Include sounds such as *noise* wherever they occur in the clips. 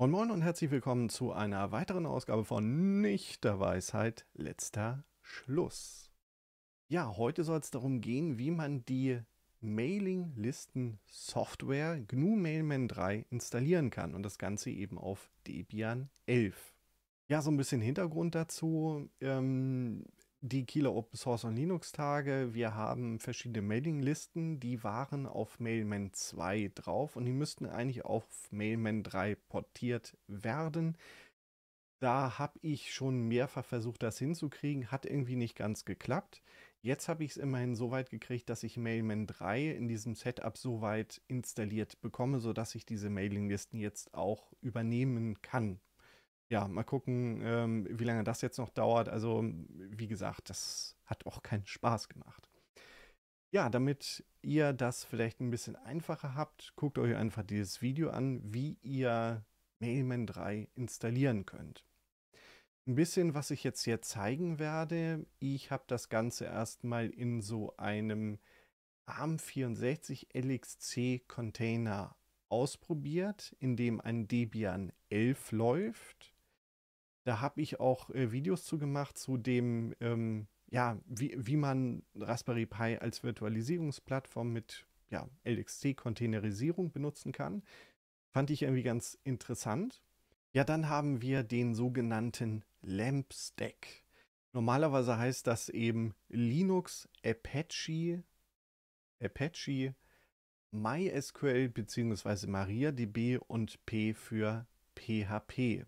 Moin Moin und herzlich willkommen zu einer weiteren Ausgabe von Nichter Weisheit letzter Schluss. Ja, heute soll es darum gehen, wie man die mailing listen software GNU Mailman 3 installieren kann und das Ganze eben auf Debian 11. Ja, so ein bisschen Hintergrund dazu. Ähm, die Kieler Open Source und Linux Tage. Wir haben verschiedene Mailinglisten, die waren auf Mailman 2 drauf und die müssten eigentlich auf Mailman 3 portiert werden. Da habe ich schon mehrfach versucht, das hinzukriegen, hat irgendwie nicht ganz geklappt. Jetzt habe ich es immerhin so weit gekriegt, dass ich Mailman 3 in diesem Setup so weit installiert bekomme, sodass ich diese Mailinglisten jetzt auch übernehmen kann ja, mal gucken, ähm, wie lange das jetzt noch dauert. Also, wie gesagt, das hat auch keinen Spaß gemacht. Ja, damit ihr das vielleicht ein bisschen einfacher habt, guckt euch einfach dieses Video an, wie ihr Mailman 3 installieren könnt. Ein bisschen, was ich jetzt hier zeigen werde, ich habe das Ganze erstmal in so einem ARM64 LXC Container ausprobiert, in dem ein Debian 11 läuft. Da habe ich auch äh, Videos zu gemacht, zu dem, ähm, ja, wie, wie man Raspberry Pi als Virtualisierungsplattform mit ja, LXC-Containerisierung benutzen kann. Fand ich irgendwie ganz interessant. Ja, dann haben wir den sogenannten LAMP Stack. Normalerweise heißt das eben Linux, Apache, Apache, MySQL bzw. MariaDB und P für PHP.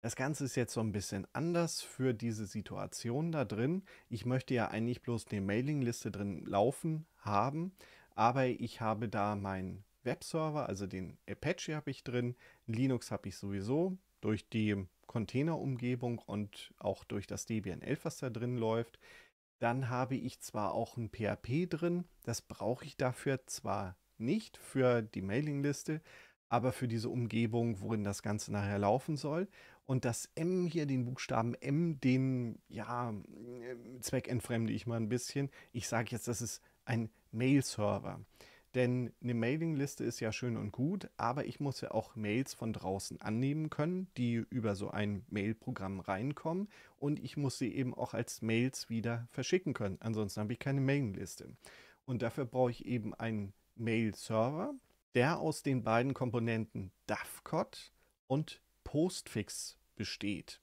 Das Ganze ist jetzt so ein bisschen anders für diese Situation da drin. Ich möchte ja eigentlich bloß eine Mailingliste drin laufen haben, aber ich habe da meinen Webserver, also den Apache habe ich drin, Linux habe ich sowieso durch die Containerumgebung und auch durch das Debian 11, was da drin läuft. Dann habe ich zwar auch ein PHP drin, das brauche ich dafür zwar nicht für die Mailingliste, aber für diese Umgebung, worin das Ganze nachher laufen soll und das M hier, den Buchstaben M, den ja, entfremde ich mal ein bisschen. Ich sage jetzt, das ist ein Mail-Server. Denn eine Mailingliste ist ja schön und gut, aber ich muss ja auch Mails von draußen annehmen können, die über so ein Mailprogramm reinkommen und ich muss sie eben auch als Mails wieder verschicken können. Ansonsten habe ich keine Mailingliste. Und dafür brauche ich eben einen Mail-Server, der aus den beiden Komponenten DAFCOT und Postfix besteht.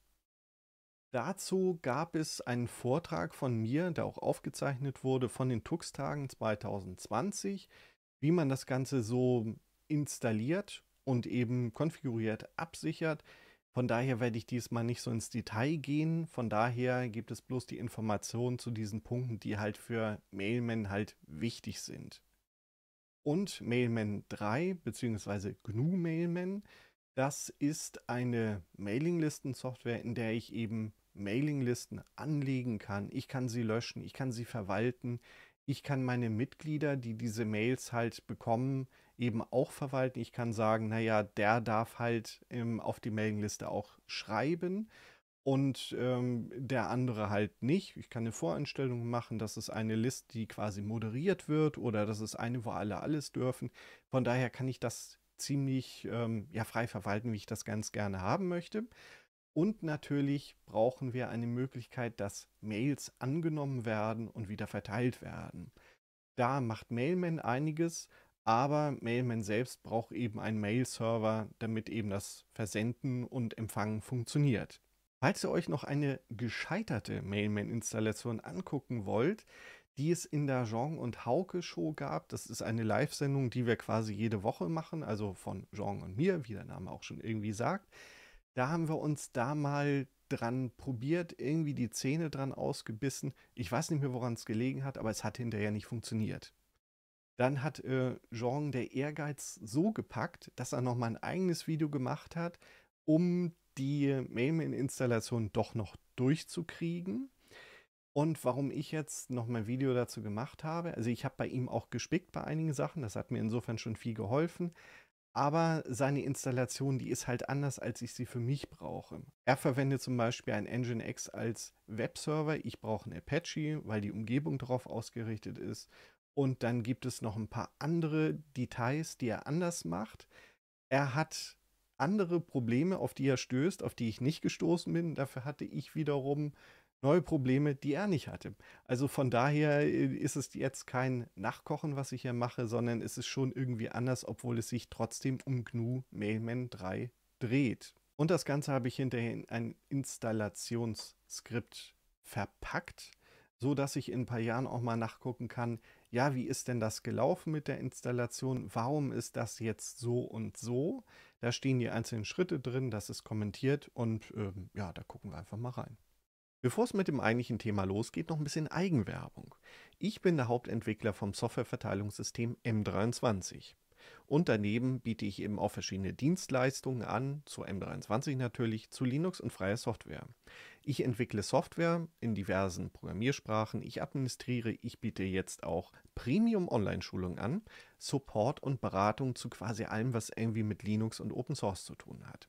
Dazu gab es einen Vortrag von mir, der auch aufgezeichnet wurde von den Tux-Tagen 2020, wie man das Ganze so installiert und eben konfiguriert absichert. Von daher werde ich diesmal nicht so ins Detail gehen. Von daher gibt es bloß die Informationen zu diesen Punkten, die halt für Mailman halt wichtig sind. Und Mailman 3 bzw. GNU Mailman das ist eine Mailinglisten-Software, in der ich eben Mailinglisten anlegen kann. Ich kann sie löschen, ich kann sie verwalten. Ich kann meine Mitglieder, die diese Mails halt bekommen, eben auch verwalten. Ich kann sagen, naja, der darf halt ähm, auf die Mailingliste auch schreiben und ähm, der andere halt nicht. Ich kann eine Voreinstellung machen, das ist eine Liste, die quasi moderiert wird oder das ist eine, wo alle alles dürfen. Von daher kann ich das ziemlich ähm, ja, frei verwalten, wie ich das ganz gerne haben möchte. Und natürlich brauchen wir eine Möglichkeit, dass Mails angenommen werden und wieder verteilt werden. Da macht Mailman einiges, aber Mailman selbst braucht eben einen Mail-Server, damit eben das Versenden und Empfangen funktioniert. Falls ihr euch noch eine gescheiterte Mailman-Installation angucken wollt, die es in der Jean und Hauke Show gab. Das ist eine Live-Sendung, die wir quasi jede Woche machen, also von Jean und mir, wie der Name auch schon irgendwie sagt. Da haben wir uns da mal dran probiert, irgendwie die Zähne dran ausgebissen. Ich weiß nicht mehr, woran es gelegen hat, aber es hat hinterher nicht funktioniert. Dann hat äh, Jean der Ehrgeiz so gepackt, dass er nochmal ein eigenes Video gemacht hat, um die Mailman-Installation doch noch durchzukriegen. Und warum ich jetzt noch mein Video dazu gemacht habe, also ich habe bei ihm auch gespickt bei einigen Sachen, das hat mir insofern schon viel geholfen. Aber seine Installation, die ist halt anders, als ich sie für mich brauche. Er verwendet zum Beispiel ein Nginx als Webserver. Ich brauche ein Apache, weil die Umgebung darauf ausgerichtet ist. Und dann gibt es noch ein paar andere Details, die er anders macht. Er hat andere Probleme, auf die er stößt, auf die ich nicht gestoßen bin. Dafür hatte ich wiederum neue Probleme, die er nicht hatte. Also von daher äh, ist es jetzt kein Nachkochen, was ich hier mache, sondern es ist schon irgendwie anders, obwohl es sich trotzdem um GNU Mailman 3 dreht. Und das Ganze habe ich hinterher in ein Installationsskript verpackt, so dass ich in ein paar Jahren auch mal nachgucken kann, ja, wie ist denn das gelaufen mit der Installation? Warum ist das jetzt so und so? Da stehen die einzelnen Schritte drin, das ist kommentiert und ähm, ja, da gucken wir einfach mal rein. Bevor es mit dem eigentlichen Thema losgeht, noch ein bisschen Eigenwerbung. Ich bin der Hauptentwickler vom Softwareverteilungssystem M23. Und daneben biete ich eben auch verschiedene Dienstleistungen an, zu M23 natürlich, zu Linux und freier Software. Ich entwickle Software in diversen Programmiersprachen, ich administriere, ich biete jetzt auch Premium-Online-Schulungen an, Support und Beratung zu quasi allem, was irgendwie mit Linux und Open Source zu tun hat.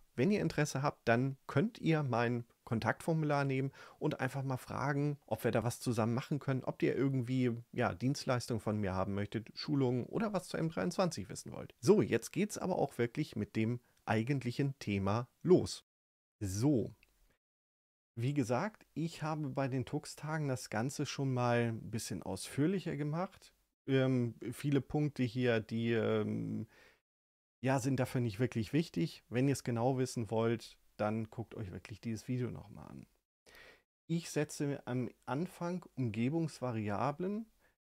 wenn ihr Interesse habt, dann könnt ihr mein Kontaktformular nehmen und einfach mal fragen, ob wir da was zusammen machen können, ob ihr irgendwie ja, Dienstleistungen von mir haben möchtet, Schulungen oder was zu M23 wissen wollt. So, jetzt geht es aber auch wirklich mit dem eigentlichen Thema los. So, wie gesagt, ich habe bei den Tux-Tagen das Ganze schon mal ein bisschen ausführlicher gemacht. Ähm, viele Punkte hier, die ähm, ja, sind dafür nicht wirklich wichtig. Wenn ihr es genau wissen wollt, dann guckt euch wirklich dieses Video nochmal an. Ich setze am Anfang Umgebungsvariablen,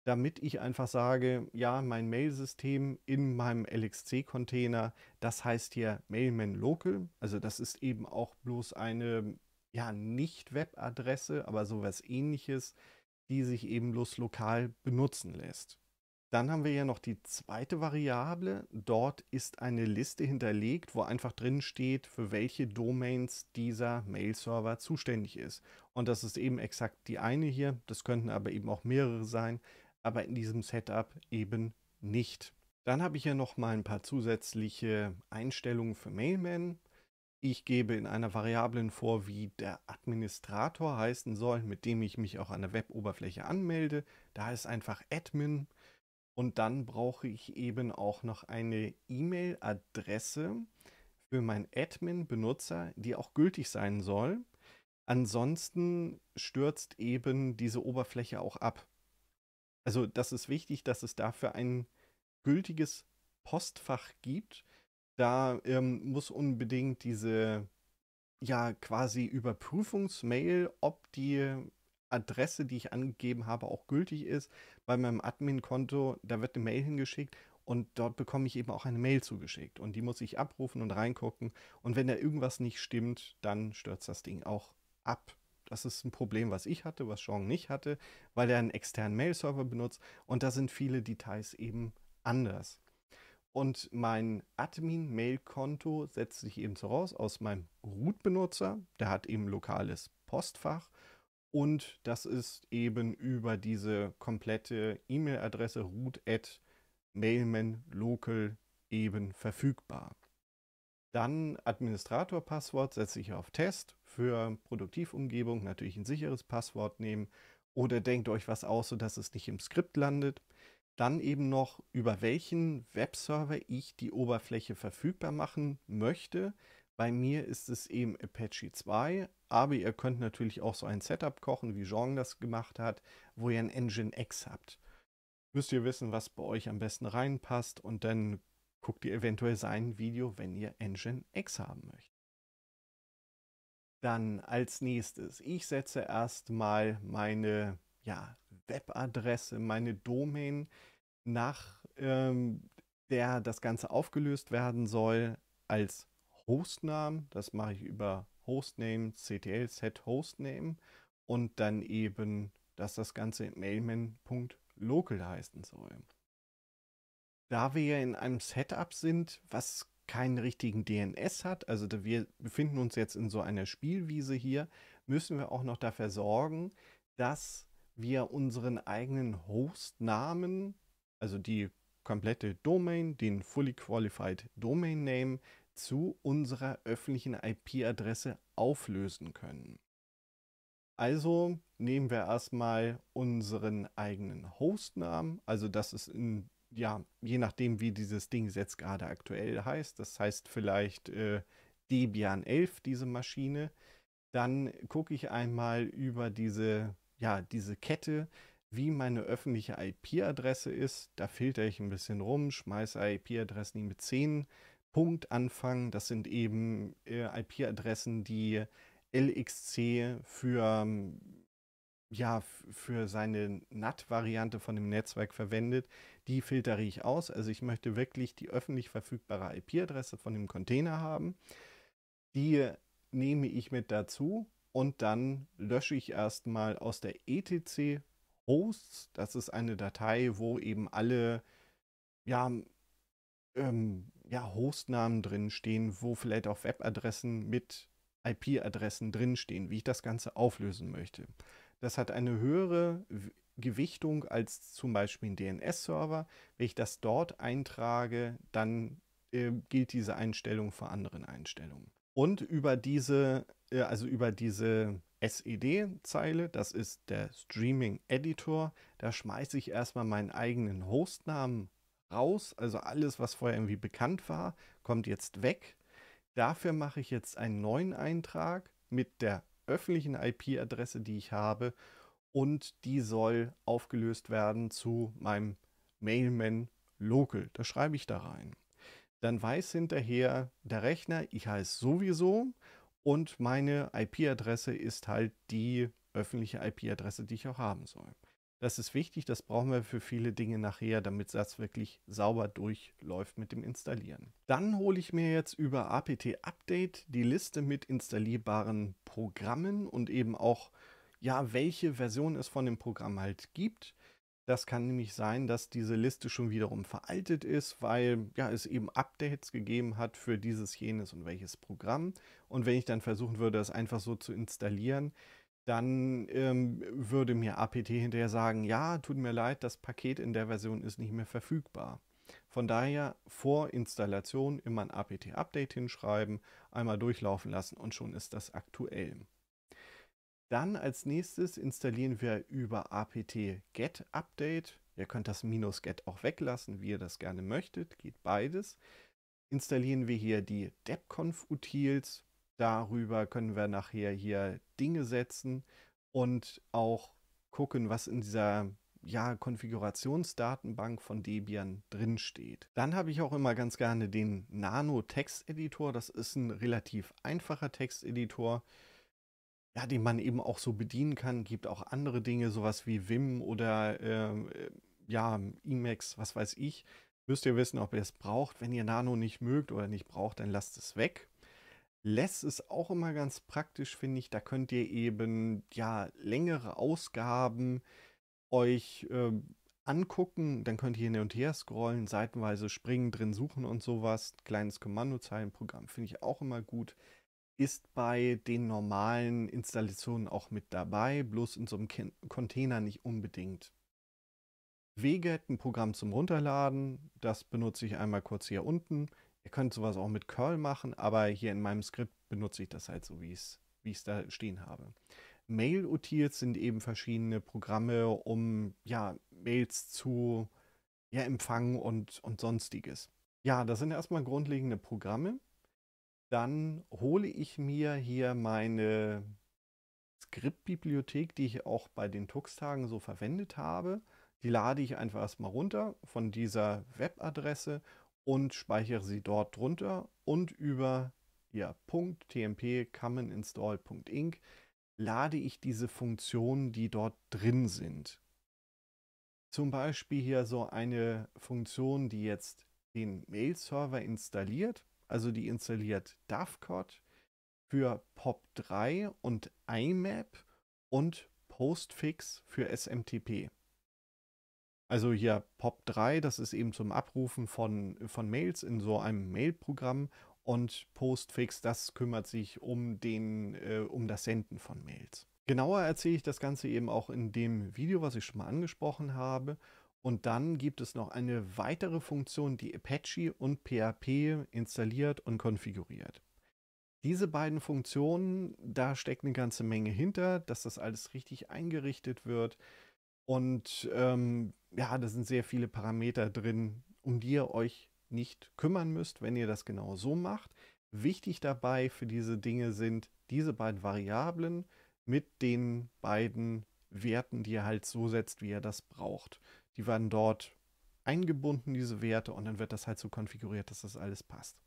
damit ich einfach sage, ja, mein Mail-System in meinem LXC-Container, das heißt hier Mailman Local, also das ist eben auch bloß eine, ja, nicht Webadresse, aber sowas ähnliches, die sich eben bloß lokal benutzen lässt. Dann haben wir ja noch die zweite Variable. Dort ist eine Liste hinterlegt, wo einfach drin steht, für welche Domains dieser Mail-Server zuständig ist. Und das ist eben exakt die eine hier. Das könnten aber eben auch mehrere sein, aber in diesem Setup eben nicht. Dann habe ich hier noch mal ein paar zusätzliche Einstellungen für Mailman. Ich gebe in einer Variablen vor, wie der Administrator heißen soll, mit dem ich mich auch an der Web-Oberfläche anmelde. Da ist einfach Admin und dann brauche ich eben auch noch eine E-Mail-Adresse für meinen Admin-Benutzer, die auch gültig sein soll. Ansonsten stürzt eben diese Oberfläche auch ab. Also das ist wichtig, dass es dafür ein gültiges Postfach gibt. Da ähm, muss unbedingt diese ja quasi Überprüfungsmail, ob die Adresse, die ich angegeben habe, auch gültig ist. Bei meinem Admin-Konto, da wird eine Mail hingeschickt und dort bekomme ich eben auch eine Mail zugeschickt und die muss ich abrufen und reingucken und wenn da irgendwas nicht stimmt, dann stürzt das Ding auch ab. Das ist ein Problem, was ich hatte, was Sean nicht hatte, weil er einen externen Mail-Server benutzt und da sind viele Details eben anders. Und mein Admin-Mail-Konto setzt sich eben so raus aus meinem Root-Benutzer, der hat eben lokales Postfach und das ist eben über diese komplette E-Mail-Adresse root at mailmanlocal eben verfügbar. Dann Administrator-Passwort setze ich auf Test für Produktivumgebung, natürlich ein sicheres Passwort nehmen oder denkt euch was aus, sodass es nicht im Skript landet. Dann eben noch, über welchen Webserver ich die Oberfläche verfügbar machen möchte. Bei mir ist es eben Apache 2, aber ihr könnt natürlich auch so ein Setup kochen, wie Jean das gemacht hat, wo ihr ein Engine X habt. Müsst ihr wissen, was bei euch am besten reinpasst und dann guckt ihr eventuell sein Video, wenn ihr Engine X haben möchtet. Dann als nächstes, ich setze erstmal meine ja, Webadresse, meine Domain, nach ähm, der das Ganze aufgelöst werden soll, als Hostnamen. Das mache ich über Hostname, CTL, Set Hostname und dann eben, dass das Ganze mailman.local heißen soll. Da wir ja in einem Setup sind, was keinen richtigen DNS hat, also wir befinden uns jetzt in so einer Spielwiese hier, müssen wir auch noch dafür sorgen, dass wir unseren eigenen Hostnamen, also die komplette Domain, den Fully Qualified Domain Name, zu unserer öffentlichen IP-Adresse auflösen können. Also nehmen wir erstmal unseren eigenen Hostnamen. Also das ist in, ja, je nachdem, wie dieses Ding jetzt gerade aktuell heißt. Das heißt vielleicht äh, Debian 11, diese Maschine. Dann gucke ich einmal über diese, ja, diese Kette, wie meine öffentliche IP-Adresse ist. Da filter ich ein bisschen rum, schmeiße IP-Adressen, die mit 10 Punkt anfangen. Das sind eben äh, IP-Adressen, die LXC für, ähm, ja, für seine NAT-Variante von dem Netzwerk verwendet. Die filtere ich aus. Also ich möchte wirklich die öffentlich verfügbare IP-Adresse von dem Container haben. Die nehme ich mit dazu und dann lösche ich erstmal aus der etc Hosts. Das ist eine Datei, wo eben alle ja, ähm, ja, Hostnamen drin stehen, wo vielleicht auch Webadressen mit IP-Adressen drinstehen, wie ich das Ganze auflösen möchte. Das hat eine höhere Gewichtung als zum Beispiel ein DNS-Server. Wenn ich das dort eintrage, dann äh, gilt diese Einstellung vor anderen Einstellungen. Und über diese, äh, also über diese SED-Zeile, das ist der Streaming Editor, da schmeiße ich erstmal meinen eigenen Hostnamen raus. Also alles, was vorher irgendwie bekannt war, kommt jetzt weg. Dafür mache ich jetzt einen neuen Eintrag mit der öffentlichen IP-Adresse, die ich habe. Und die soll aufgelöst werden zu meinem Mailman Local. Das schreibe ich da rein. Dann weiß hinterher der Rechner, ich heiße sowieso und meine IP-Adresse ist halt die öffentliche IP-Adresse, die ich auch haben soll. Das ist wichtig, das brauchen wir für viele Dinge nachher, damit das wirklich sauber durchläuft mit dem Installieren. Dann hole ich mir jetzt über apt Update die Liste mit installierbaren Programmen und eben auch, ja, welche Version es von dem Programm halt gibt. Das kann nämlich sein, dass diese Liste schon wiederum veraltet ist, weil ja, es eben Updates gegeben hat für dieses, jenes und welches Programm. Und wenn ich dann versuchen würde, das einfach so zu installieren, dann ähm, würde mir APT hinterher sagen, ja, tut mir leid, das Paket in der Version ist nicht mehr verfügbar. Von daher vor Installation immer ein APT-Update hinschreiben, einmal durchlaufen lassen und schon ist das aktuell. Dann als nächstes installieren wir über apt get update. Ihr könnt das minus get auch weglassen, wie ihr das gerne möchtet, geht beides. Installieren wir hier die depconf utils darüber können wir nachher hier Dinge setzen und auch gucken, was in dieser ja, Konfigurationsdatenbank von Debian drinsteht. Dann habe ich auch immer ganz gerne den Nano Text Editor. Das ist ein relativ einfacher Texteditor, ja, den man eben auch so bedienen kann. Gibt auch andere Dinge, sowas wie Vim oder ähm, äh, ja, Emacs, was weiß ich. Müsst ihr wissen, ob ihr es braucht. Wenn ihr Nano nicht mögt oder nicht braucht, dann lasst es weg. Less ist auch immer ganz praktisch, finde ich. Da könnt ihr eben ja längere Ausgaben euch äh, angucken. Dann könnt ihr hin und her scrollen, seitenweise springen, drin suchen und sowas. Kleines Kommandozeilenprogramm finde ich auch immer gut. Ist bei den normalen Installationen auch mit dabei, bloß in so einem Ken Container nicht unbedingt. Weget, ein Programm zum Runterladen. Das benutze ich einmal kurz hier unten. Ihr könnt sowas auch mit Curl machen, aber hier in meinem Skript benutze ich das halt so, wie ich es da stehen habe. Mail-Utils sind eben verschiedene Programme, um ja, Mails zu ja, empfangen und, und sonstiges. Ja, das sind erstmal grundlegende Programme. Dann hole ich mir hier meine Skriptbibliothek, die ich auch bei den Tux-Tagen so verwendet habe. Die lade ich einfach erstmal runter von dieser Webadresse und speichere sie dort drunter und über ihr .tmp common lade ich diese Funktionen, die dort drin sind. Zum Beispiel hier so eine Funktion, die jetzt den Mail-Server installiert, also die installiert Dovecot für POP3 und IMAP und Postfix für SMTP. Also hier POP3, das ist eben zum Abrufen von, von Mails in so einem Mailprogramm und Postfix, das kümmert sich um, den, äh, um das Senden von Mails. Genauer erzähle ich das Ganze eben auch in dem Video, was ich schon mal angesprochen habe. Und dann gibt es noch eine weitere Funktion, die Apache und PHP installiert und konfiguriert. Diese beiden Funktionen, da steckt eine ganze Menge hinter, dass das alles richtig eingerichtet wird. Und ähm, ja, da sind sehr viele Parameter drin, um die ihr euch nicht kümmern müsst, wenn ihr das genau so macht. Wichtig dabei für diese Dinge sind diese beiden Variablen mit den beiden Werten, die ihr halt so setzt, wie ihr das braucht. Die werden dort eingebunden, diese Werte, und dann wird das halt so konfiguriert, dass das alles passt.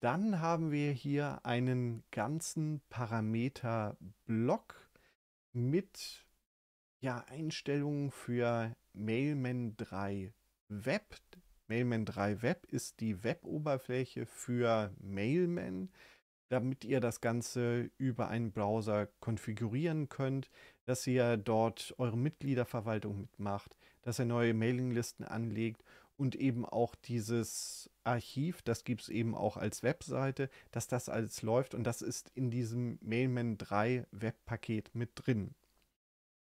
Dann haben wir hier einen ganzen Parameterblock mit ja, Einstellungen für Mailman 3 Web. Mailman 3 Web ist die Web-Oberfläche für Mailman, damit ihr das Ganze über einen Browser konfigurieren könnt, dass ihr dort eure Mitgliederverwaltung mitmacht, dass ihr neue Mailinglisten anlegt und eben auch dieses Archiv, das gibt es eben auch als Webseite, dass das alles läuft und das ist in diesem Mailman 3 Web-Paket mit drin.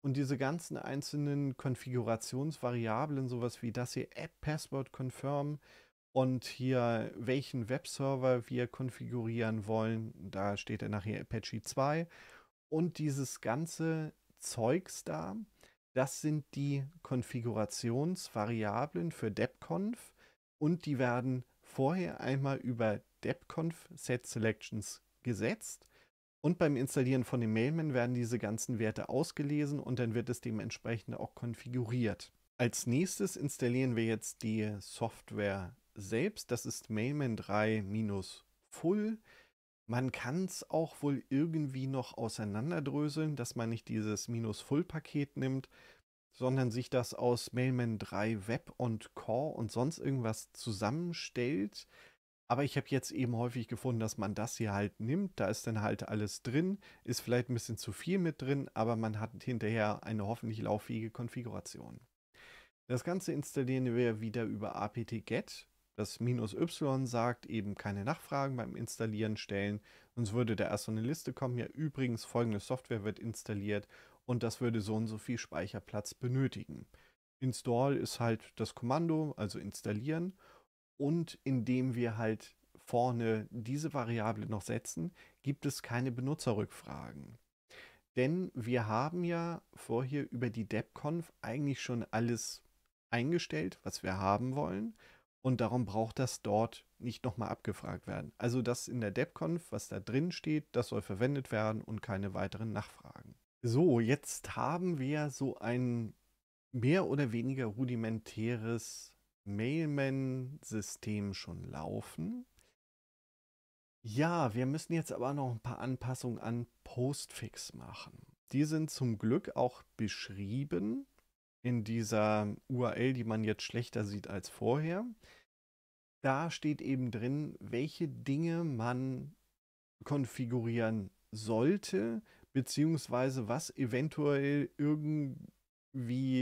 Und diese ganzen einzelnen Konfigurationsvariablen, sowas wie das hier App Password Confirm und hier welchen Webserver wir konfigurieren wollen, da steht dann nachher Apache 2 und dieses ganze Zeugs da, das sind die Konfigurationsvariablen für DebConf und die werden vorher einmal über DebConf Set Selections gesetzt und beim Installieren von dem Mailman werden diese ganzen Werte ausgelesen und dann wird es dementsprechend auch konfiguriert. Als nächstes installieren wir jetzt die Software selbst. Das ist Mailman 3-Full. Man kann es auch wohl irgendwie noch auseinanderdröseln, dass man nicht dieses Minus-Full-Paket nimmt, sondern sich das aus Mailman 3 Web und Core und sonst irgendwas zusammenstellt. Aber ich habe jetzt eben häufig gefunden, dass man das hier halt nimmt. Da ist dann halt alles drin, ist vielleicht ein bisschen zu viel mit drin, aber man hat hinterher eine hoffentlich lauffähige Konfiguration. Das Ganze installieren wir wieder über apt-get. E das minus y sagt eben keine Nachfragen beim Installieren stellen, sonst würde da erst so eine Liste kommen. Ja, übrigens, folgende Software wird installiert und das würde so und so viel Speicherplatz benötigen. Install ist halt das Kommando, also installieren und indem wir halt vorne diese Variable noch setzen, gibt es keine Benutzerrückfragen. Denn wir haben ja vorher über die DebConf eigentlich schon alles eingestellt, was wir haben wollen. Und darum braucht das dort nicht nochmal abgefragt werden. Also das in der DebConf, was da drin steht, das soll verwendet werden und keine weiteren Nachfragen. So, jetzt haben wir so ein mehr oder weniger rudimentäres Mailman-System schon laufen. Ja, wir müssen jetzt aber noch ein paar Anpassungen an Postfix machen. Die sind zum Glück auch beschrieben in dieser URL, die man jetzt schlechter sieht als vorher. Da steht eben drin, welche Dinge man konfigurieren sollte, beziehungsweise was eventuell irgendwie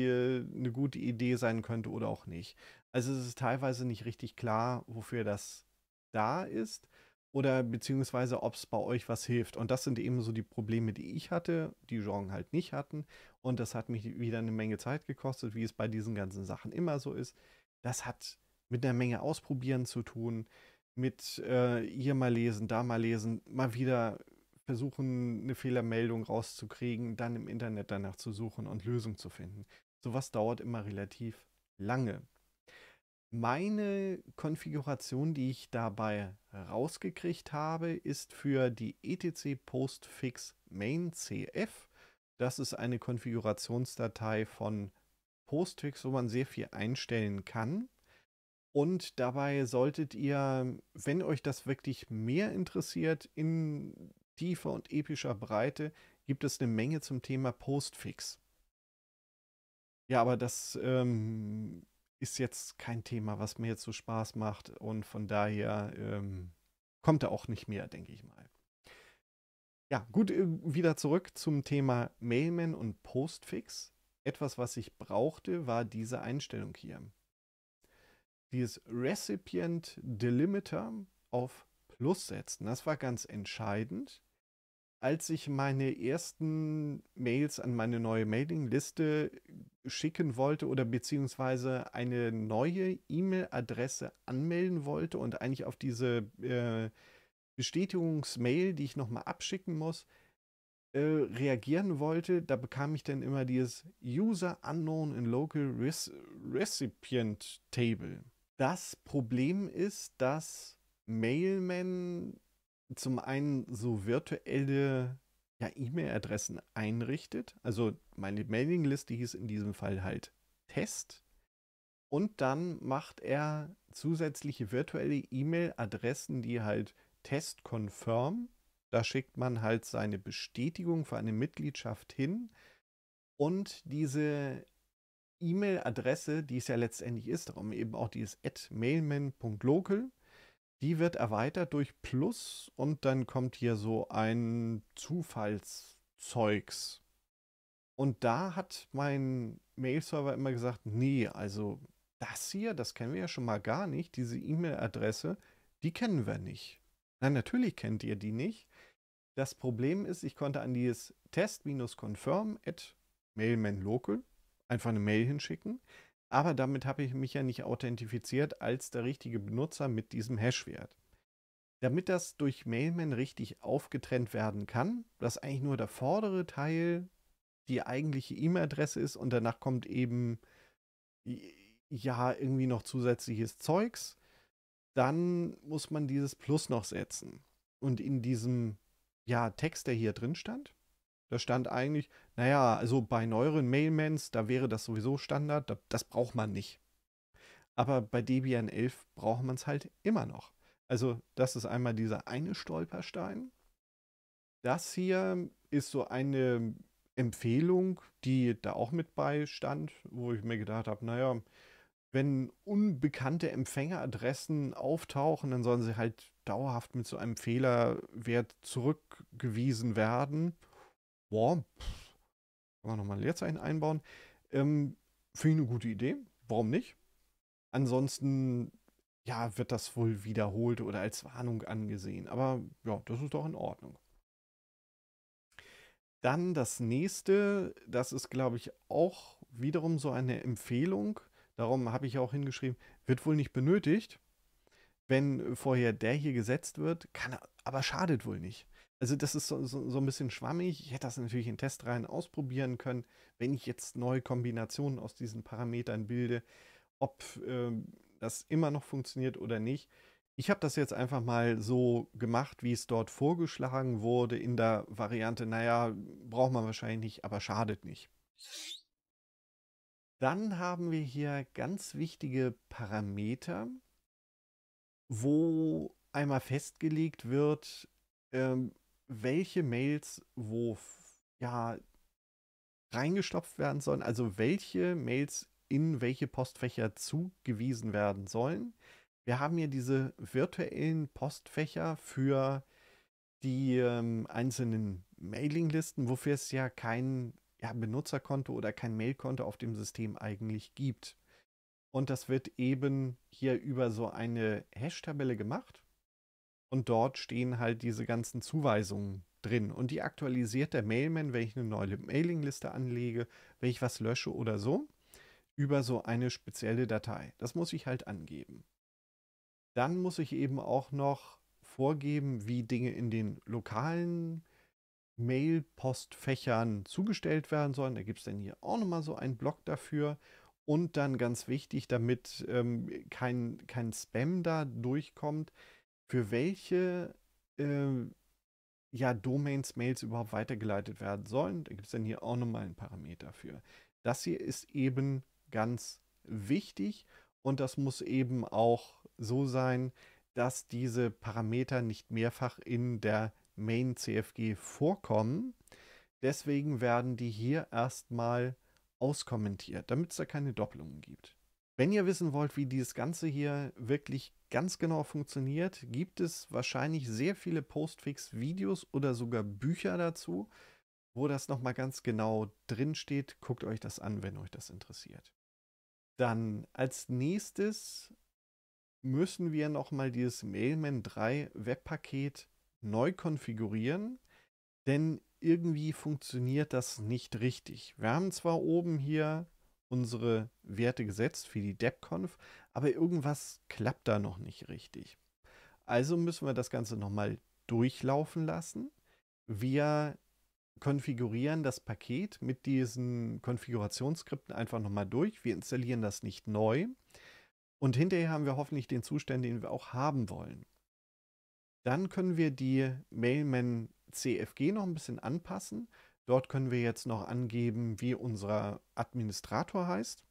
eine gute Idee sein könnte oder auch nicht. Also es ist teilweise nicht richtig klar, wofür das da ist oder beziehungsweise ob es bei euch was hilft. Und das sind eben so die Probleme, die ich hatte, die Genre halt nicht hatten. Und das hat mich wieder eine Menge Zeit gekostet, wie es bei diesen ganzen Sachen immer so ist. Das hat mit einer Menge Ausprobieren zu tun, mit äh, hier mal lesen, da mal lesen, mal wieder versuchen, eine Fehlermeldung rauszukriegen, dann im Internet danach zu suchen und Lösungen zu finden. Sowas dauert immer relativ lange. Meine Konfiguration, die ich dabei rausgekriegt habe, ist für die etc postfix main cf. Das ist eine Konfigurationsdatei von Postfix, wo man sehr viel einstellen kann. Und dabei solltet ihr, wenn euch das wirklich mehr interessiert, in tiefer und epischer Breite, gibt es eine Menge zum Thema Postfix. Ja, aber das ähm, ist jetzt kein Thema, was mir jetzt so Spaß macht und von daher ähm, kommt er auch nicht mehr, denke ich mal. Ja, gut, äh, wieder zurück zum Thema Mailman und Postfix. Etwas, was ich brauchte, war diese Einstellung hier. Dieses Recipient Delimiter auf Plus setzen. Das war ganz entscheidend, als ich meine ersten Mails an meine neue Mailingliste äh, schicken wollte oder beziehungsweise eine neue E-Mail-Adresse anmelden wollte und eigentlich auf diese äh, Bestätigungsmail, die ich nochmal abschicken muss, äh, reagieren wollte, da bekam ich dann immer dieses User Unknown in Local Res Recipient Table. Das Problem ist, dass Mailmen zum einen so virtuelle ja, E-Mail-Adressen einrichtet. Also meine Mailingliste hieß in diesem Fall halt Test. Und dann macht er zusätzliche virtuelle E-Mail-Adressen, die halt Test Confirm. Da schickt man halt seine Bestätigung für eine Mitgliedschaft hin. Und diese E-Mail-Adresse, die es ja letztendlich ist, darum eben auch dieses at mailman.local, die wird erweitert durch Plus und dann kommt hier so ein Zufallszeugs. Und da hat mein Mail-Server immer gesagt, nee, also das hier, das kennen wir ja schon mal gar nicht, diese E-Mail-Adresse, die kennen wir nicht. Na, natürlich kennt ihr die nicht. Das Problem ist, ich konnte an dieses test-confirm at mailmanlocal einfach eine Mail hinschicken. Aber damit habe ich mich ja nicht authentifiziert als der richtige Benutzer mit diesem Hashwert. Damit das durch Mailman richtig aufgetrennt werden kann, dass eigentlich nur der vordere Teil die eigentliche E-Mail-Adresse ist und danach kommt eben ja irgendwie noch zusätzliches Zeugs, dann muss man dieses Plus noch setzen. Und in diesem ja, Text, der hier drin stand, da stand eigentlich, naja, also bei neueren Mailmans, da wäre das sowieso Standard, da, das braucht man nicht. Aber bei Debian 11 braucht man es halt immer noch. Also das ist einmal dieser eine Stolperstein. Das hier ist so eine Empfehlung, die da auch mit bei stand, wo ich mir gedacht habe, naja, wenn unbekannte Empfängeradressen auftauchen, dann sollen sie halt dauerhaft mit so einem Fehlerwert zurückgewiesen werden boah, kann man nochmal ein Leerzeichen einbauen. Ähm, Finde ich eine gute Idee. Warum nicht? Ansonsten, ja, wird das wohl wiederholt oder als Warnung angesehen. Aber ja, das ist doch in Ordnung. Dann das nächste, das ist, glaube ich, auch wiederum so eine Empfehlung. Darum habe ich auch hingeschrieben, wird wohl nicht benötigt, wenn vorher der hier gesetzt wird, kann, aber schadet wohl nicht. Also das ist so, so, so, ein bisschen schwammig. Ich hätte das natürlich in Testreihen ausprobieren können, wenn ich jetzt neue Kombinationen aus diesen Parametern bilde, ob äh, das immer noch funktioniert oder nicht. Ich habe das jetzt einfach mal so gemacht, wie es dort vorgeschlagen wurde, in der Variante, naja, braucht man wahrscheinlich nicht, aber schadet nicht. Dann haben wir hier ganz wichtige Parameter, wo einmal festgelegt wird, ähm, welche Mails wo ja reingestopft werden sollen, also welche Mails in welche Postfächer zugewiesen werden sollen. Wir haben hier diese virtuellen Postfächer für die ähm, einzelnen Mailinglisten, wofür es ja kein ja, Benutzerkonto oder kein Mailkonto auf dem System eigentlich gibt. Und das wird eben hier über so eine Hash-Tabelle gemacht. Und dort stehen halt diese ganzen Zuweisungen drin. Und die aktualisiert der Mailman, wenn ich eine neue Mailingliste anlege, wenn ich was lösche oder so, über so eine spezielle Datei. Das muss ich halt angeben. Dann muss ich eben auch noch vorgeben, wie Dinge in den lokalen Mail-Postfächern zugestellt werden sollen. Da gibt es dann hier auch nochmal so einen Block dafür. Und dann ganz wichtig, damit ähm, kein, kein Spam da durchkommt, für welche äh, ja, Domains Mails überhaupt weitergeleitet werden sollen. Da gibt es dann hier auch nochmal einen Parameter für. Das hier ist eben ganz wichtig und das muss eben auch so sein, dass diese Parameter nicht mehrfach in der Main CFG vorkommen. Deswegen werden die hier erstmal auskommentiert, damit es da keine Doppelungen gibt. Wenn ihr wissen wollt, wie dieses Ganze hier wirklich ganz genau funktioniert, gibt es wahrscheinlich sehr viele Postfix-Videos oder sogar Bücher dazu, wo das nochmal ganz genau drin steht. Guckt euch das an, wenn euch das interessiert. Dann als nächstes müssen wir nochmal dieses Mailman 3 Webpaket neu konfigurieren, denn irgendwie funktioniert das nicht richtig. Wir haben zwar oben hier unsere Werte gesetzt für die DebConf, aber irgendwas klappt da noch nicht richtig. Also müssen wir das Ganze nochmal durchlaufen lassen. Wir konfigurieren das Paket mit diesen Konfigurationsskripten einfach nochmal durch. Wir installieren das nicht neu. Und hinterher haben wir hoffentlich den Zustand, den wir auch haben wollen. Dann können wir die Mailman CFG noch ein bisschen anpassen Dort können wir jetzt noch angeben, wie unser Administrator heißt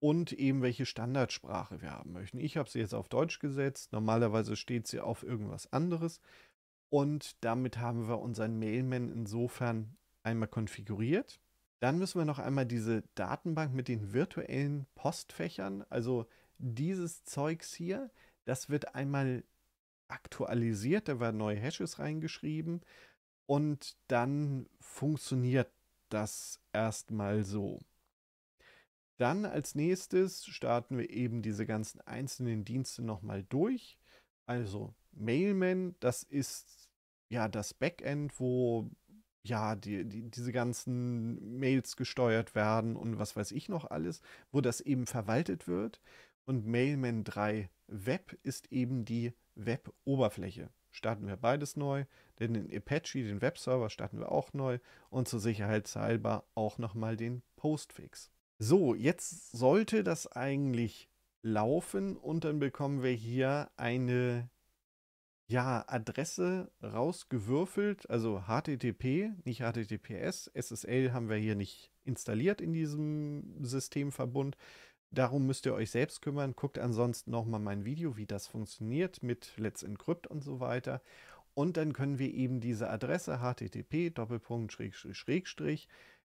und eben welche Standardsprache wir haben möchten. Ich habe sie jetzt auf Deutsch gesetzt. Normalerweise steht sie auf irgendwas anderes. Und damit haben wir unseren Mailman insofern einmal konfiguriert. Dann müssen wir noch einmal diese Datenbank mit den virtuellen Postfächern, also dieses Zeugs hier, das wird einmal aktualisiert, da werden neue Hashes reingeschrieben und dann funktioniert das erstmal so. Dann als nächstes starten wir eben diese ganzen einzelnen Dienste nochmal durch. Also Mailman, das ist ja das Backend, wo ja die, die, diese ganzen Mails gesteuert werden und was weiß ich noch alles, wo das eben verwaltet wird. Und Mailman 3 Web ist eben die Web-Oberfläche starten wir beides neu. Denn Den Apache, den Webserver, starten wir auch neu. Und zur Sicherheit halber auch nochmal den Postfix. So, jetzt sollte das eigentlich laufen und dann bekommen wir hier eine ja, Adresse rausgewürfelt, also HTTP, nicht HTTPS. SSL haben wir hier nicht installiert in diesem Systemverbund. Darum müsst ihr euch selbst kümmern. Guckt ansonsten nochmal mein Video, wie das funktioniert mit Let's Encrypt und so weiter. Und dann können wir eben diese Adresse http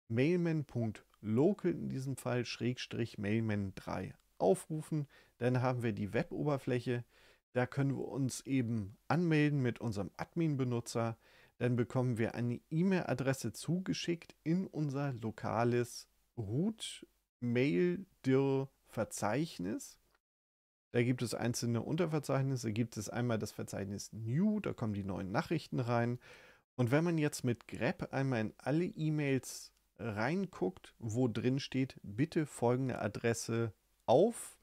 mailman.local in diesem Fall mailman3 aufrufen. Dann haben wir die Web-Oberfläche. Da können wir uns eben anmelden mit unserem Admin-Benutzer. Dann bekommen wir eine E-Mail-Adresse zugeschickt in unser lokales Root Mail-Dir-Verzeichnis. Da gibt es einzelne Unterverzeichnisse. Da gibt es einmal das Verzeichnis New, da kommen die neuen Nachrichten rein. Und wenn man jetzt mit grep einmal in alle E-Mails reinguckt, wo drin steht, bitte folgende Adresse auf,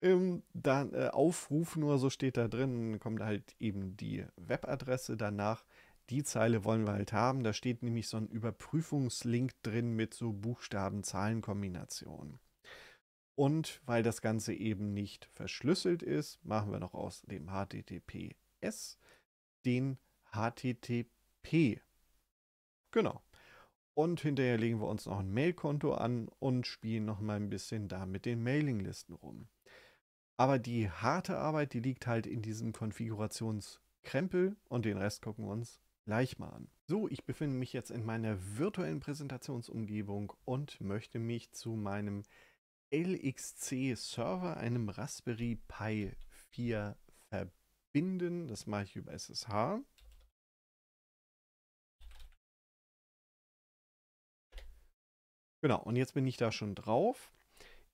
ähm, dann äh, aufrufen oder so steht da drin, kommt halt eben die Webadresse danach die Zeile wollen wir halt haben. Da steht nämlich so ein Überprüfungslink drin mit so Buchstaben-Zahlen-Kombinationen. Und weil das Ganze eben nicht verschlüsselt ist, machen wir noch aus dem HTTPS den HTTP. Genau. Und hinterher legen wir uns noch ein Mailkonto an und spielen noch mal ein bisschen da mit den Mailinglisten rum. Aber die harte Arbeit, die liegt halt in diesem Konfigurationskrempel und den Rest gucken wir uns gleich mal an. So, ich befinde mich jetzt in meiner virtuellen Präsentationsumgebung und möchte mich zu meinem LXC Server, einem Raspberry Pi 4 verbinden. Das mache ich über SSH. Genau, und jetzt bin ich da schon drauf.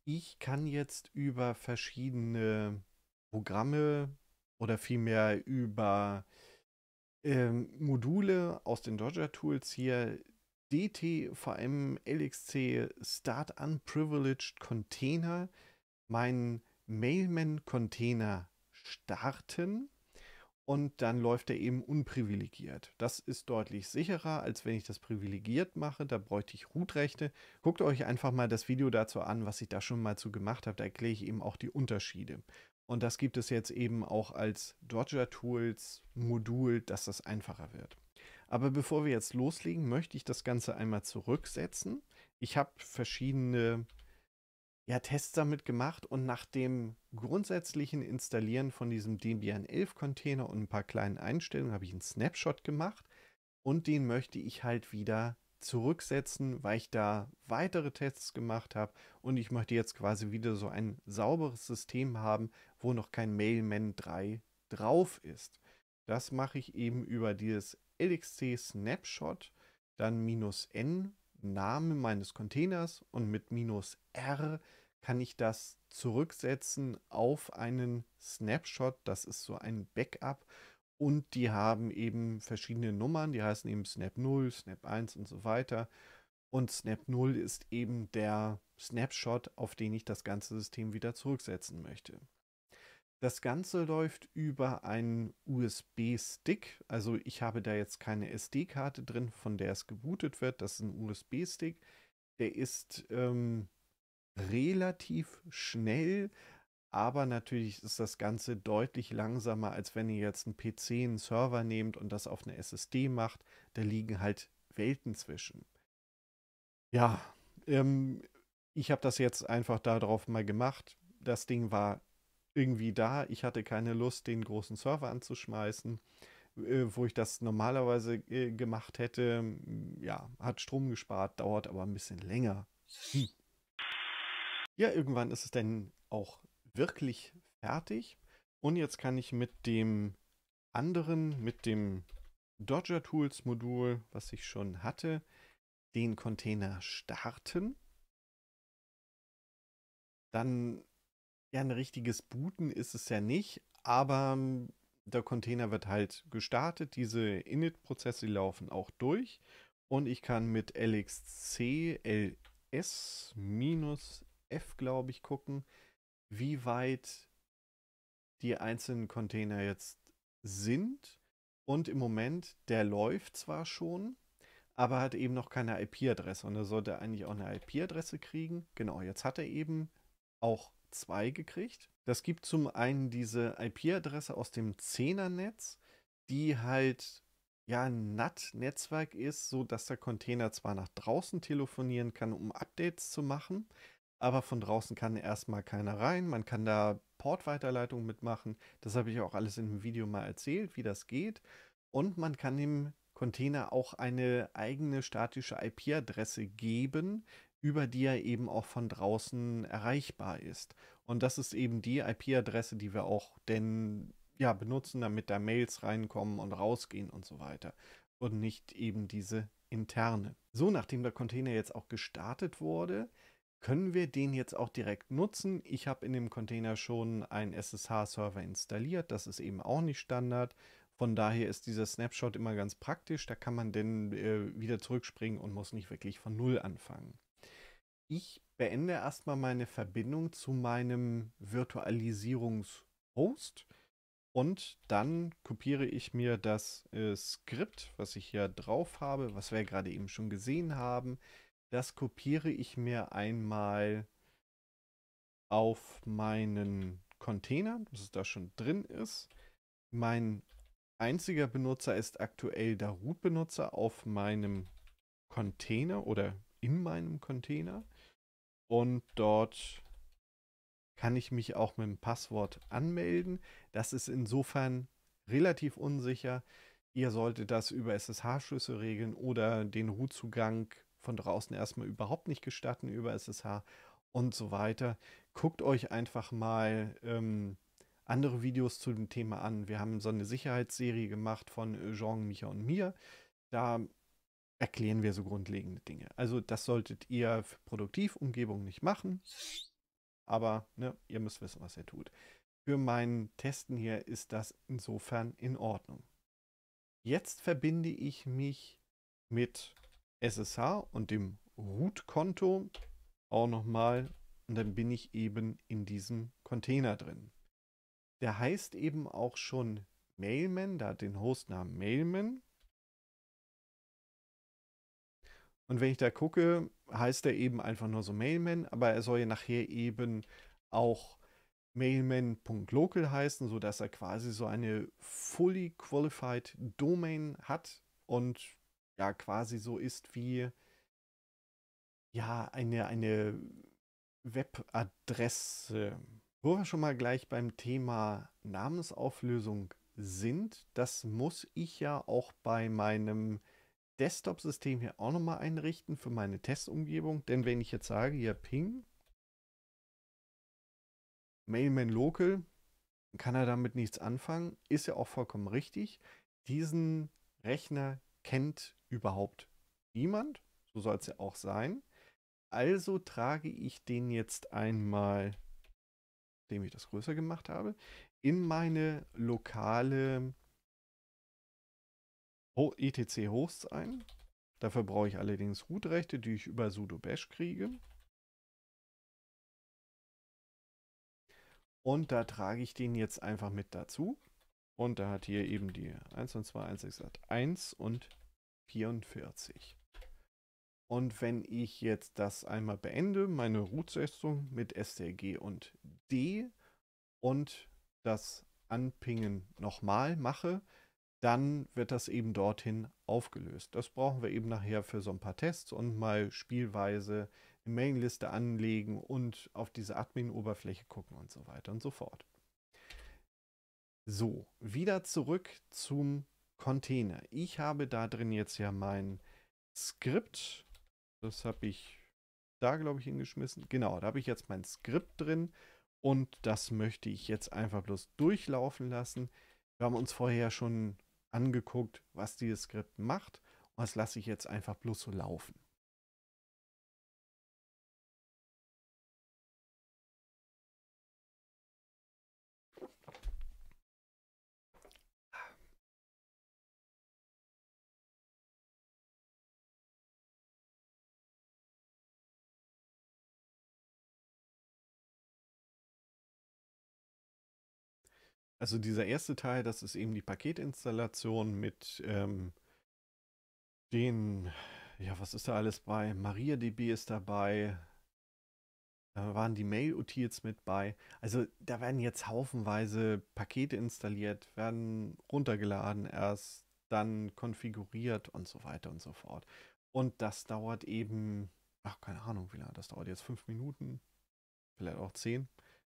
Ich kann jetzt über verschiedene Programme oder vielmehr über äh, ähm, Module aus den Dodger Tools hier DTVM LXC Start Unprivileged Container, meinen Mailman Container starten und dann läuft er eben unprivilegiert. Das ist deutlich sicherer, als wenn ich das privilegiert mache. Da bräuchte ich Root-Rechte. Guckt euch einfach mal das Video dazu an, was ich da schon mal zu gemacht habe. Da erkläre ich eben auch die Unterschiede. Und das gibt es jetzt eben auch als Dodger Tools Modul, dass das einfacher wird. Aber bevor wir jetzt loslegen, möchte ich das Ganze einmal zurücksetzen. Ich habe verschiedene ja, Tests damit gemacht und nach dem grundsätzlichen Installieren von diesem Debian 11 Container und ein paar kleinen Einstellungen habe ich einen Snapshot gemacht und den möchte ich halt wieder zurücksetzen, weil ich da weitere Tests gemacht habe und ich möchte jetzt quasi wieder so ein sauberes System haben, wo noch kein Mailman 3 drauf ist. Das mache ich eben über dieses LXC Snapshot, dann minus N, Name meines Containers und mit minus R kann ich das zurücksetzen auf einen Snapshot. Das ist so ein Backup und die haben eben verschiedene Nummern, die heißen eben Snap 0, Snap 1 und so weiter. Und Snap 0 ist eben der Snapshot, auf den ich das ganze System wieder zurücksetzen möchte. Das Ganze läuft über einen USB-Stick. Also ich habe da jetzt keine SD-Karte drin, von der es gebootet wird. Das ist ein USB-Stick. Der ist ähm, relativ schnell, aber natürlich ist das Ganze deutlich langsamer, als wenn ihr jetzt einen PC, einen Server nehmt und das auf eine SSD macht. Da liegen halt Welten zwischen. Ja, ähm, ich habe das jetzt einfach darauf mal gemacht. Das Ding war irgendwie da. Ich hatte keine Lust, den großen Server anzuschmeißen, äh, wo ich das normalerweise äh, gemacht hätte. Ja, hat Strom gespart, dauert aber ein bisschen länger. Hm. Ja, irgendwann ist es dann auch wirklich fertig. Und jetzt kann ich mit dem anderen, mit dem Dodger Tools Modul, was ich schon hatte, den Container starten. Dann, ja, ein richtiges Booten ist es ja nicht, aber ähm, der Container wird halt gestartet. Diese Init-Prozesse laufen auch durch. Und ich kann mit lxcls-f, glaube ich, gucken, wie weit die einzelnen Container jetzt sind. Und im Moment, der läuft zwar schon, aber hat eben noch keine IP-Adresse. Und er sollte eigentlich auch eine IP-Adresse kriegen. Genau, jetzt hat er eben auch zwei gekriegt. Das gibt zum einen diese IP-Adresse aus dem 10er-Netz, die halt ja ein NAT-Netzwerk ist, sodass der Container zwar nach draußen telefonieren kann, um Updates zu machen, aber von draußen kann erstmal keiner rein. Man kann da Portweiterleitung mitmachen. Das habe ich auch alles in dem Video mal erzählt, wie das geht. Und man kann dem Container auch eine eigene statische IP-Adresse geben, über die er eben auch von draußen erreichbar ist. Und das ist eben die IP-Adresse, die wir auch denn ja benutzen, damit da Mails reinkommen und rausgehen und so weiter. Und nicht eben diese interne. So, nachdem der Container jetzt auch gestartet wurde, können wir den jetzt auch direkt nutzen. Ich habe in dem Container schon einen SSH-Server installiert. Das ist eben auch nicht Standard. Von daher ist dieser Snapshot immer ganz praktisch. Da kann man denn äh, wieder zurückspringen und muss nicht wirklich von Null anfangen. Ich beende erstmal meine Verbindung zu meinem Virtualisierungshost und dann kopiere ich mir das äh, Skript, was ich hier drauf habe, was wir gerade eben schon gesehen haben, das kopiere ich mir einmal auf meinen Container, dass es da schon drin ist. Mein einziger Benutzer ist aktuell der Root-Benutzer auf meinem Container oder in meinem Container. Und dort kann ich mich auch mit dem Passwort anmelden. Das ist insofern relativ unsicher. Ihr solltet das über SSH-Schlüssel regeln oder den Root-Zugang von draußen erstmal überhaupt nicht gestatten über SSH und so weiter. Guckt euch einfach mal ähm, andere Videos zu dem Thema an. Wir haben so eine Sicherheitsserie gemacht von äh, Jean, Micha und mir. Da erklären wir so grundlegende Dinge. Also das solltet ihr für Produktivumgebung nicht machen. Aber ne, ihr müsst wissen, was ihr tut. Für meinen Testen hier ist das insofern in Ordnung. Jetzt verbinde ich mich mit SSH und dem Root-Konto auch nochmal und dann bin ich eben in diesem Container drin. Der heißt eben auch schon Mailman, da hat den Hostnamen Mailman. Und wenn ich da gucke, heißt er eben einfach nur so Mailman, aber er soll ja nachher eben auch mailman.local heißen, sodass er quasi so eine fully qualified Domain hat und ja quasi so ist wie ja eine, eine Webadresse. Wo wir schon mal gleich beim Thema Namensauflösung sind, das muss ich ja auch bei meinem Desktop-System hier auch nochmal einrichten für meine Testumgebung. Denn wenn ich jetzt sage, hier ping, Mailman Local, kann er damit nichts anfangen. Ist ja auch vollkommen richtig. Diesen Rechner kennt überhaupt niemand. So soll es ja auch sein. Also trage ich den jetzt einmal, indem ich das größer gemacht habe, in meine lokale ETC Hosts ein. Dafür brauche ich allerdings root die ich über sudo bash kriege. Und da trage ich den jetzt einfach mit dazu. Und da hat hier eben die 1 und 2, 1, 6, 1 und 44. Und wenn ich jetzt das einmal beende, meine Rootsetzung mit STRG und D und das Anpingen nochmal mache, dann wird das eben dorthin aufgelöst. Das brauchen wir eben nachher für so ein paar Tests und mal spielweise eine Mailingliste anlegen und auf diese Admin-Oberfläche gucken und so weiter und so fort. So, wieder zurück zum Container. Ich habe da drin jetzt ja mein Skript. Das habe ich da, glaube ich, hingeschmissen. Genau, da habe ich jetzt mein Skript drin. Und das möchte ich jetzt einfach bloß durchlaufen lassen. Wir haben uns vorher schon angeguckt, was dieses Skript macht. Und das lasse ich jetzt einfach bloß so laufen. Also dieser erste Teil, das ist eben die Paketinstallation mit ähm, den, ja, was ist da alles bei? MariaDB ist dabei. Da waren die Mail-Utils mit bei. Also da werden jetzt haufenweise Pakete installiert, werden runtergeladen erst, dann konfiguriert und so weiter und so fort. Und das dauert eben, ach keine Ahnung, wie lange das dauert jetzt, fünf Minuten, vielleicht auch zehn,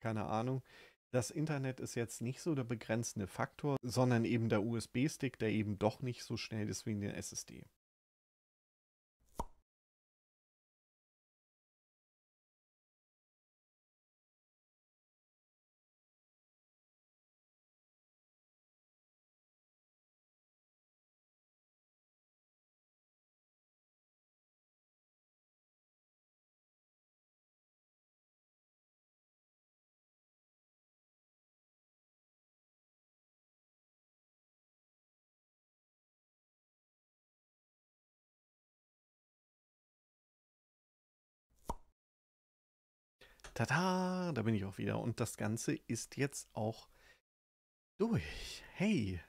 keine Ahnung. Das Internet ist jetzt nicht so der begrenzende Faktor, sondern eben der USB-Stick, der eben doch nicht so schnell ist wie eine SSD. Tada, da bin ich auch wieder. Und das Ganze ist jetzt auch durch. Hey,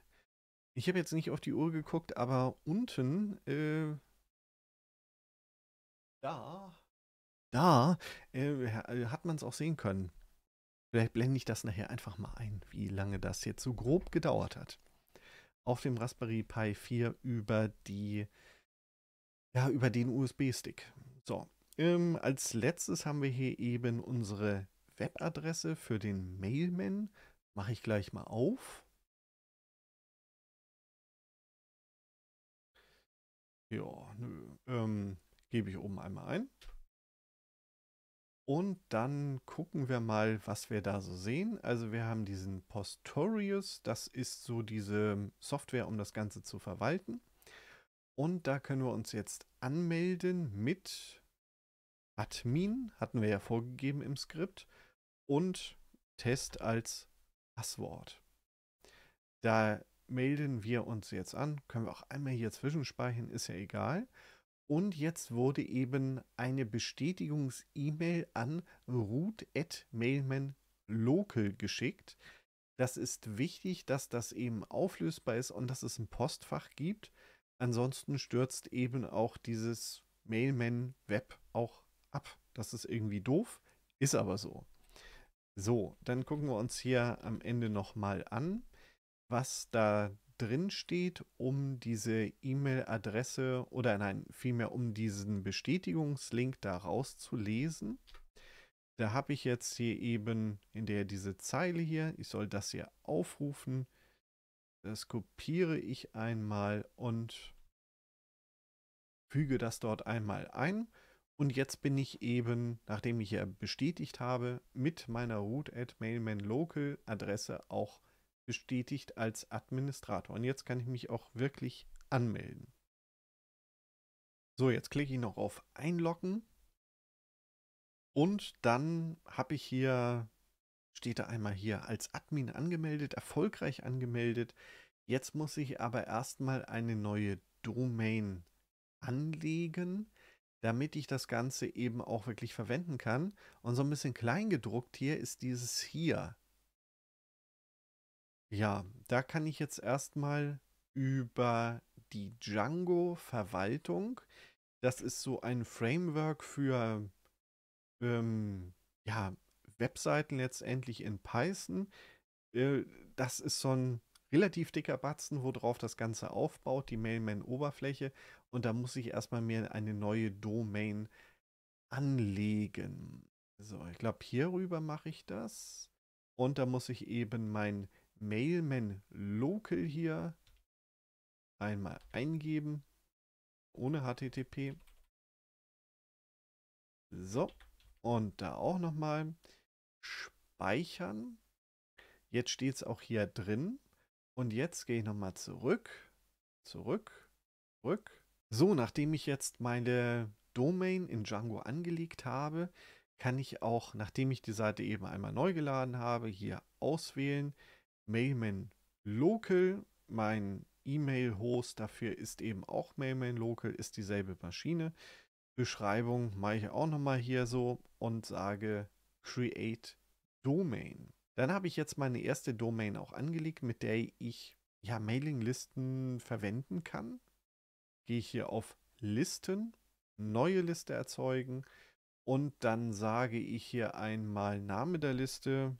ich habe jetzt nicht auf die Uhr geguckt, aber unten, äh, da, da äh, äh hat man es auch sehen können. Vielleicht blende ich das nachher einfach mal ein, wie lange das jetzt so grob gedauert hat. Auf dem Raspberry Pi 4 über die, ja, über den USB-Stick. So, ähm, als letztes haben wir hier eben unsere Webadresse für den Mailman. Mache ich gleich mal auf. Ja, nö. Ähm, gebe ich oben einmal ein. Und dann gucken wir mal, was wir da so sehen. Also wir haben diesen Postorius, das ist so diese Software, um das Ganze zu verwalten. Und da können wir uns jetzt anmelden mit Admin hatten wir ja vorgegeben im Skript und Test als Passwort. Da melden wir uns jetzt an, können wir auch einmal hier zwischenspeichern, ist ja egal. Und jetzt wurde eben eine Bestätigungs-E-Mail an root.mailman.local geschickt. Das ist wichtig, dass das eben auflösbar ist und dass es ein Postfach gibt. Ansonsten stürzt eben auch dieses Mailman-Web auch ab. Das ist irgendwie doof, ist aber so. So, dann gucken wir uns hier am Ende nochmal an, was da drin steht, um diese E-Mail-Adresse oder nein, vielmehr um diesen Bestätigungslink zu lesen. Da habe ich jetzt hier eben in der diese Zeile hier, ich soll das hier aufrufen. Das kopiere ich einmal und füge das dort einmal ein. Und jetzt bin ich eben, nachdem ich ja bestätigt habe, mit meiner root at local Adresse auch bestätigt als Administrator. Und jetzt kann ich mich auch wirklich anmelden. So, jetzt klicke ich noch auf Einloggen. Und dann habe ich hier, steht da einmal hier, als Admin angemeldet, erfolgreich angemeldet. Jetzt muss ich aber erstmal eine neue Domain anlegen damit ich das Ganze eben auch wirklich verwenden kann. Und so ein bisschen kleingedruckt hier ist dieses hier. Ja, da kann ich jetzt erstmal über die Django-Verwaltung, das ist so ein Framework für ähm, ja, Webseiten letztendlich in Python. Äh, das ist so ein relativ dicker Batzen, worauf das Ganze aufbaut, die Mailman-Oberfläche. Und da muss ich erstmal mir eine neue Domain anlegen. So, ich glaube, hierüber mache ich das. Und da muss ich eben mein Mailman Local hier einmal eingeben. Ohne HTTP. So. Und da auch nochmal speichern. Jetzt steht es auch hier drin. Und jetzt gehe ich nochmal zurück, zurück, zurück. So, nachdem ich jetzt meine Domain in Django angelegt habe, kann ich auch, nachdem ich die Seite eben einmal neu geladen habe, hier auswählen, Mailman Local, mein E-Mail-Host dafür ist eben auch Mailman Local, ist dieselbe Maschine. Beschreibung mache ich auch nochmal hier so und sage Create Domain. Dann habe ich jetzt meine erste Domain auch angelegt, mit der ich ja Mailinglisten verwenden kann. Gehe ich hier auf Listen, neue Liste erzeugen und dann sage ich hier einmal Name der Liste,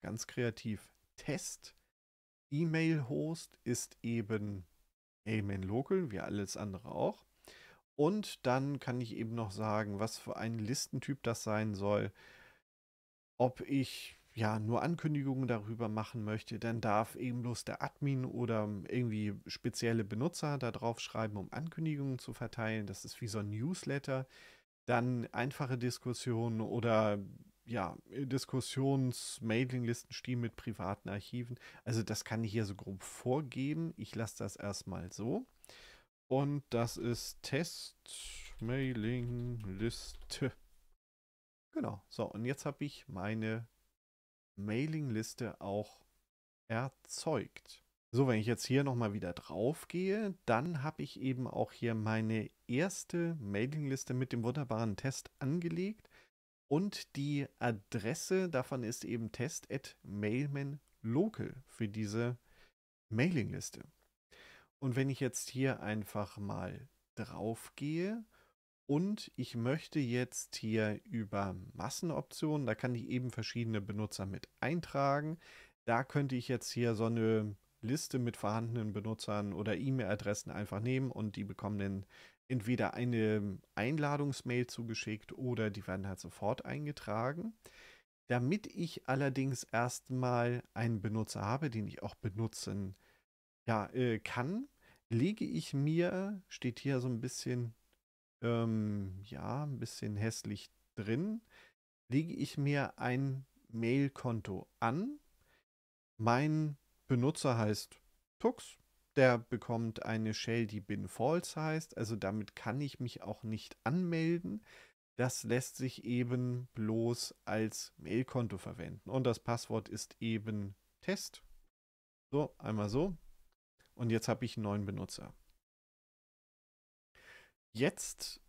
ganz kreativ Test. E-Mail-Host ist eben Amen Local, wie alles andere auch. Und dann kann ich eben noch sagen, was für ein Listentyp das sein soll. Ob ich ja nur Ankündigungen darüber machen möchte, dann darf eben bloß der Admin oder irgendwie spezielle Benutzer da drauf schreiben, um Ankündigungen zu verteilen. Das ist wie so ein Newsletter. Dann einfache Diskussionen oder ja, Diskussions-Mailinglisten stehen mit privaten Archiven. Also das kann ich hier so grob vorgeben. Ich lasse das erstmal so. Und das ist test mailing liste Genau. So, und jetzt habe ich meine Mailingliste auch erzeugt. So, wenn ich jetzt hier nochmal wieder drauf gehe, dann habe ich eben auch hier meine erste Mailingliste mit dem wunderbaren Test angelegt. Und die Adresse davon ist eben test.mailmanlocal für diese Mailingliste. Und wenn ich jetzt hier einfach mal drauf gehe und ich möchte jetzt hier über Massenoptionen, da kann ich eben verschiedene Benutzer mit eintragen. Da könnte ich jetzt hier so eine Liste mit vorhandenen Benutzern oder E-Mail-Adressen einfach nehmen und die bekommen dann entweder eine Einladungsmail zugeschickt oder die werden halt sofort eingetragen. Damit ich allerdings erstmal einen Benutzer habe, den ich auch benutzen ja, äh, kann, lege ich mir, steht hier so ein bisschen ähm, ja, ein bisschen hässlich drin, lege ich mir ein Mail-Konto an. Mein Benutzer heißt Tux. Der bekommt eine Shell, die bin false heißt. Also damit kann ich mich auch nicht anmelden. Das lässt sich eben bloß als Mail-Konto verwenden. Und das Passwort ist eben Test. So, einmal so. Und jetzt habe ich einen neuen Benutzer. Jetzt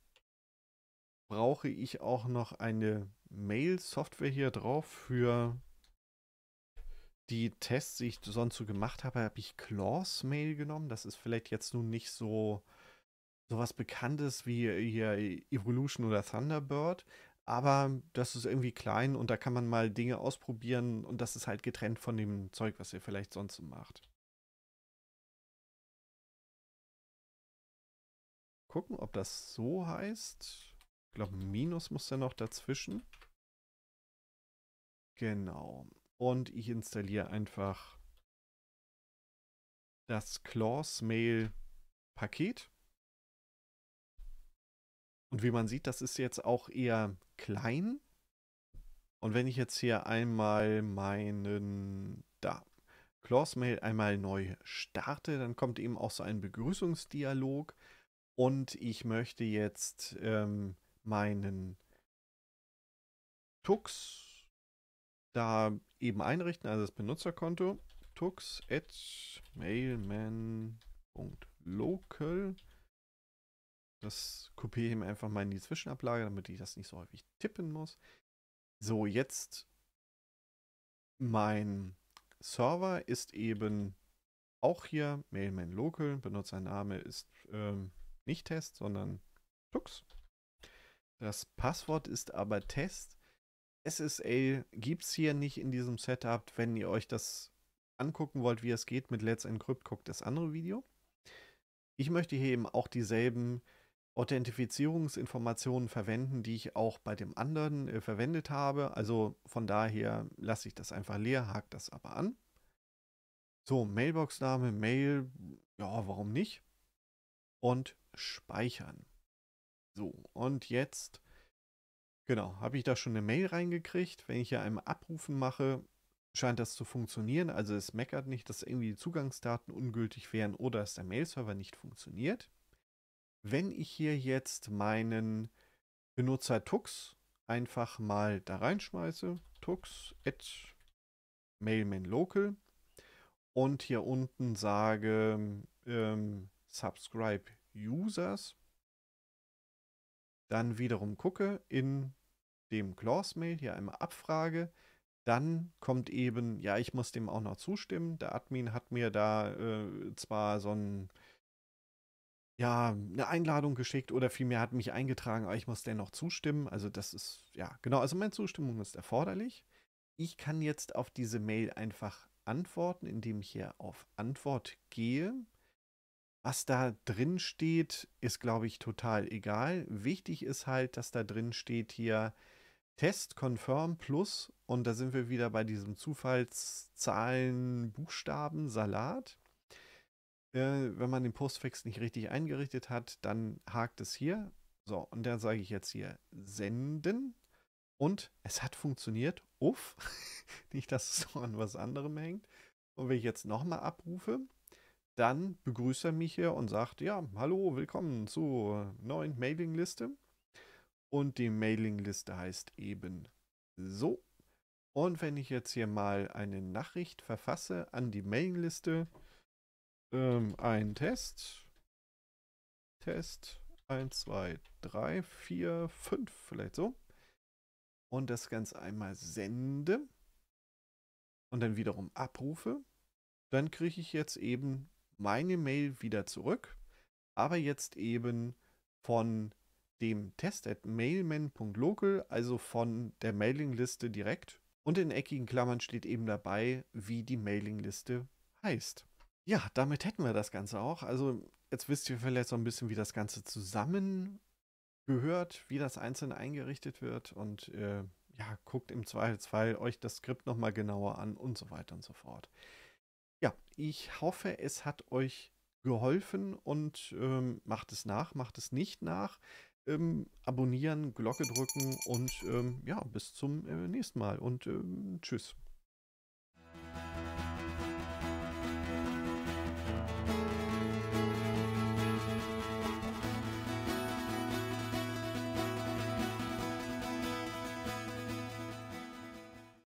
brauche ich auch noch eine Mail-Software hier drauf für die Tests, die ich sonst so gemacht habe, habe ich Claws Mail genommen. Das ist vielleicht jetzt nun nicht so sowas Bekanntes wie hier Evolution oder Thunderbird, aber das ist irgendwie klein und da kann man mal Dinge ausprobieren und das ist halt getrennt von dem Zeug, was ihr vielleicht sonst macht. gucken, ob das so heißt. Ich glaube, Minus muss ja noch dazwischen. Genau. Und ich installiere einfach das Clause Mail Paket. Und wie man sieht, das ist jetzt auch eher klein. Und wenn ich jetzt hier einmal meinen da Clause Mail einmal neu starte, dann kommt eben auch so ein Begrüßungsdialog. Und ich möchte jetzt ähm, meinen Tux da eben einrichten, also das Benutzerkonto. Tux at mailman.local. Das kopiere ich mir einfach mal in die Zwischenablage, damit ich das nicht so häufig tippen muss. So, jetzt mein Server ist eben auch hier mailman local. Benutzername ist ähm, nicht Test, sondern Tux. Das Passwort ist aber Test. SSL gibt es hier nicht in diesem Setup. Wenn ihr euch das angucken wollt, wie es geht mit Let's Encrypt, guckt das andere Video. Ich möchte hier eben auch dieselben Authentifizierungsinformationen verwenden, die ich auch bei dem anderen äh, verwendet habe. Also von daher lasse ich das einfach leer, hake das aber an. So, Mailbox-Name, Mail, ja, warum nicht? Und speichern. So, und jetzt, genau, habe ich da schon eine Mail reingekriegt. Wenn ich hier einem Abrufen mache, scheint das zu funktionieren. Also es meckert nicht, dass irgendwie die Zugangsdaten ungültig wären oder dass der Mail-Server nicht funktioniert. Wenn ich hier jetzt meinen Benutzer Tux einfach mal da reinschmeiße, Tux at Mailman Local und hier unten sage ähm, Subscribe Users dann wiederum gucke in dem Clause-Mail, hier einmal abfrage, dann kommt eben, ja, ich muss dem auch noch zustimmen. Der Admin hat mir da äh, zwar so ein, ja, eine Einladung geschickt oder vielmehr hat mich eingetragen, aber ich muss dennoch zustimmen. Also das ist, ja, genau, also meine Zustimmung ist erforderlich. Ich kann jetzt auf diese Mail einfach antworten, indem ich hier auf Antwort gehe. Was da drin steht, ist, glaube ich, total egal. Wichtig ist halt, dass da drin steht hier Test Confirm Plus und da sind wir wieder bei diesem Zufallszahlen Buchstaben Salat. Äh, wenn man den Postfix nicht richtig eingerichtet hat, dann hakt es hier. So, und dann sage ich jetzt hier senden und es hat funktioniert. Uff, *laughs* nicht, dass es noch an was anderem hängt. Und wenn ich jetzt nochmal abrufe, dann begrüßt er mich hier und sagt, ja, hallo, willkommen zur neuen Mailingliste. Und die Mailingliste heißt eben so. Und wenn ich jetzt hier mal eine Nachricht verfasse an die Mailingliste, ähm, ein Test, Test 1, 2, 3, 4, 5 vielleicht so. Und das Ganze einmal sende und dann wiederum abrufe, dann kriege ich jetzt eben meine Mail wieder zurück, aber jetzt eben von dem Test at mailman.local, also von der Mailingliste direkt. Und in eckigen Klammern steht eben dabei, wie die Mailingliste heißt. Ja, damit hätten wir das Ganze auch. Also jetzt wisst ihr vielleicht so ein bisschen, wie das Ganze zusammengehört, wie das einzeln eingerichtet wird und äh, ja, guckt im Zweifelsfall euch das Skript nochmal genauer an und so weiter und so fort. Ja, ich hoffe, es hat euch geholfen und ähm, macht es nach, macht es nicht nach. Ähm, abonnieren, Glocke drücken und ähm, ja, bis zum äh, nächsten Mal und ähm, tschüss.